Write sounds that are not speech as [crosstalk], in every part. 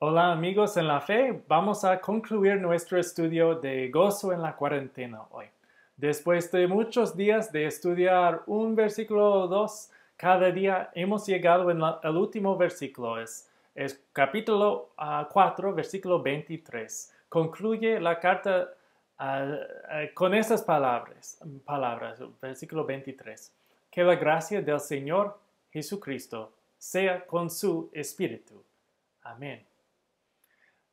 Hola amigos en la fe, vamos a concluir nuestro estudio de gozo en la cuarentena hoy. Después de muchos días de estudiar un versículo o dos, cada día hemos llegado al último versículo, es, capítulo 4, ah, versículo 23. Concluye la carta ah, ah, con esas palabras, palabras, versículo 23. Que la gracia del Señor Jesucristo sea con su espíritu. Amén.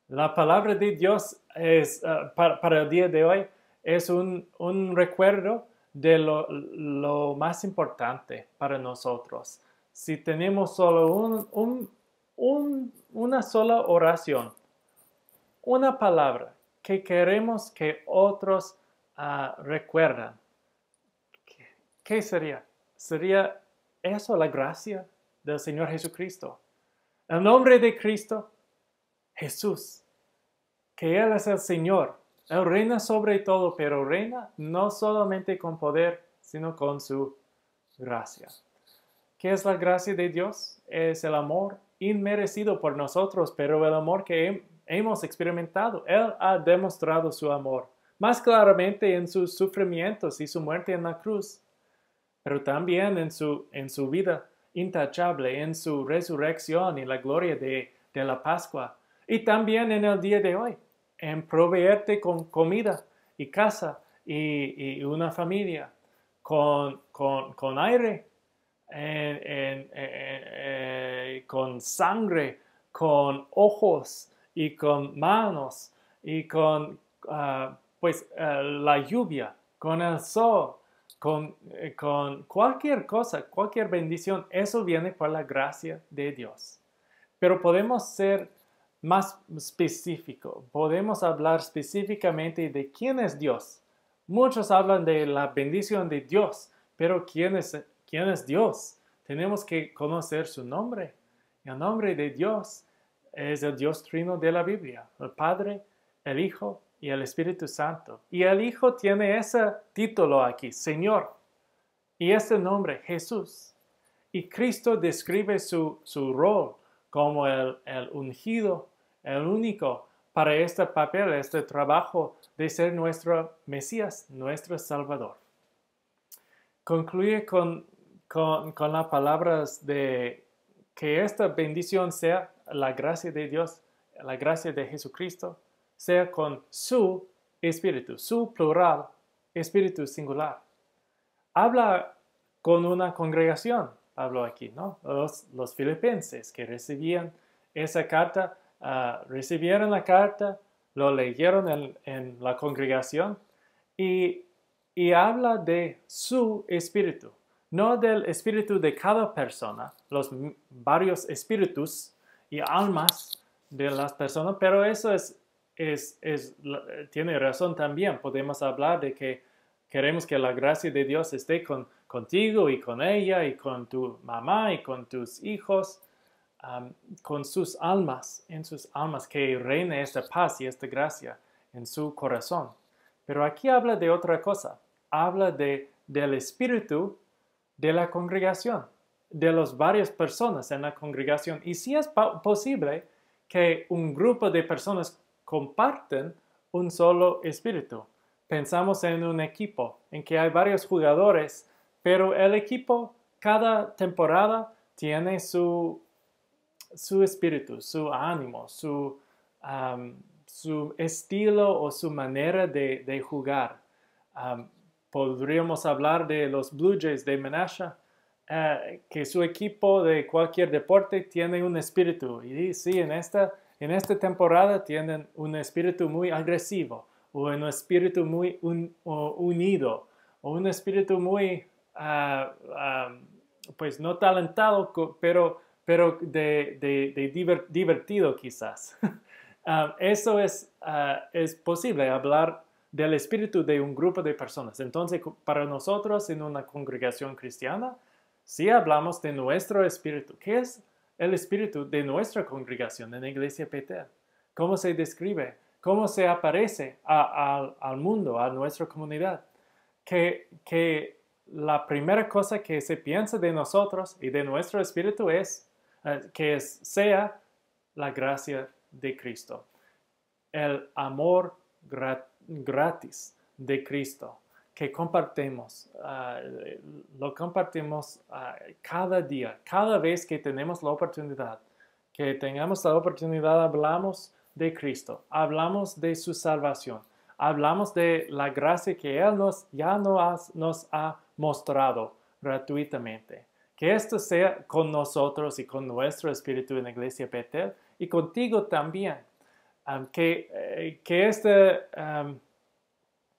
La palabra de Dios es, eh, para, el día de hoy es un, recuerdo de lo, lo, más importante para nosotros. Si tenemos solo un, una sola oración, una palabra que queremos que otros ah, recuerden, ¿qué sería? Sería eso la gracia del Señor Jesucristo. El nombre de Cristo Jesús, que Él es el Señor. Él reina sobre todo, pero reina no solamente con poder, sino con su gracia. ¿Qué es la gracia de Dios? Es el amor inmerecido por nosotros, pero el amor que hemos experimentado. Él ha demostrado su amor, más claramente en sus sufrimientos y su muerte en la cruz, pero también en su, en su vida intachable, en su resurrección y la gloria de la Pascua. Y también en el día de hoy, en proveerte con comida y casa y, una familia, con, aire, eh, con sangre, con ojos y con manos y con ah, pues eh, la lluvia, con el sol, con, eh, con, cualquier cosa, cualquier bendición, eso viene por la gracia de Dios. Pero podemos ser más específico. Podemos hablar específicamente de quién es Dios. Muchos hablan de la bendición de Dios, pero ¿quién es, quién es Dios? Tenemos que conocer su nombre. El nombre de Dios es el Dios trino de la Biblia, el Padre, el Hijo y el Espíritu Santo. Y el Hijo tiene ese título aquí, Señor. Y ese nombre, Jesús. Y Cristo describe su, rol como el ungido el único para este papel, este trabajo de ser nuestro Mesías, nuestro Salvador. Concluye con, las palabras de que esta bendición sea la gracia de Dios, la gracia de Jesucristo, sea con su espíritu, su plural, espíritu singular. Habla con una congregación, hablo aquí, ¿no? los filipenses que recibían esa carta Ah, recibieron la carta, lo leyeron en, la congregación y, habla de su espíritu, no del espíritu de cada persona, los varios espíritus y almas de las personas, pero eso es, es, es, tiene razón también. Podemos hablar de que queremos que la gracia de Dios esté con, contigo y con ella y con tu mamá y con tus hijos con sus almas, en sus almas, que reine esta paz y esta gracia en su corazón. Pero aquí habla de otra cosa, habla de, del espíritu de la congregación, de las varias personas en la congregación. Y si es posible que un grupo de personas comparten un solo espíritu. Pensamos en un equipo en que hay varios jugadores, pero el equipo cada temporada tiene su su espíritu, su ánimo, su, su estilo o su manera de, jugar. podríamos hablar de los Blue Jays de Menasha, eh, que su equipo de cualquier deporte tiene un espíritu. Y sí, en esta, en esta temporada tienen un espíritu muy agresivo, o un espíritu muy unido, o un espíritu muy, ah, pues no talentado, pero pero de, de, divertido quizás. [laughs] Ah, eso es, ah, es posible, hablar del espíritu de un grupo de personas. Entonces, para nosotros en una congregación cristiana, si sí hablamos de nuestro espíritu, ¿qué es el espíritu de nuestra congregación en la iglesia Peter? ¿Cómo se describe? ¿Cómo se aparece al mundo, a nuestra comunidad? Que, que la primera cosa que se piensa de nosotros y de nuestro espíritu es eh, que sea la gracia de Cristo, el amor gratis de Cristo que compartimos, eh, lo compartimos eh, cada día, cada vez que tenemos la oportunidad, que tengamos la oportunidad, hablamos de Cristo, hablamos de su salvación, hablamos de la gracia que Él nos, ya nos ha mostrado gratuitamente. Que esto sea con nosotros y con nuestro espíritu en la iglesia Betel y contigo también. Eh, que, este,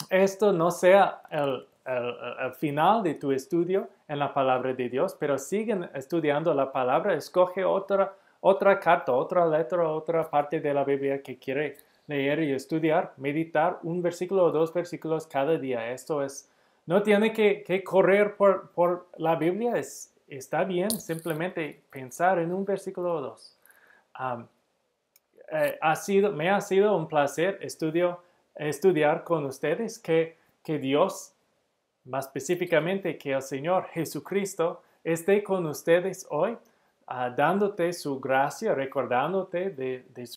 esto no sea el, el, final de tu estudio en la palabra de Dios, pero siguen estudiando la palabra, escoge otra, otra carta, otra letra, otra parte de la Biblia que quiere leer y estudiar, meditar un versículo o dos versículos cada día. Esto es, no tiene que, que correr por, por la Biblia, es, está bien simplemente pensar en un versículo o dos. Eh, ha sido, me ha sido un placer estudio, estudiar con ustedes que, que Dios, más específicamente que el Señor Jesucristo, esté con ustedes hoy, ah, dándote su gracia, recordándote de, de gracia.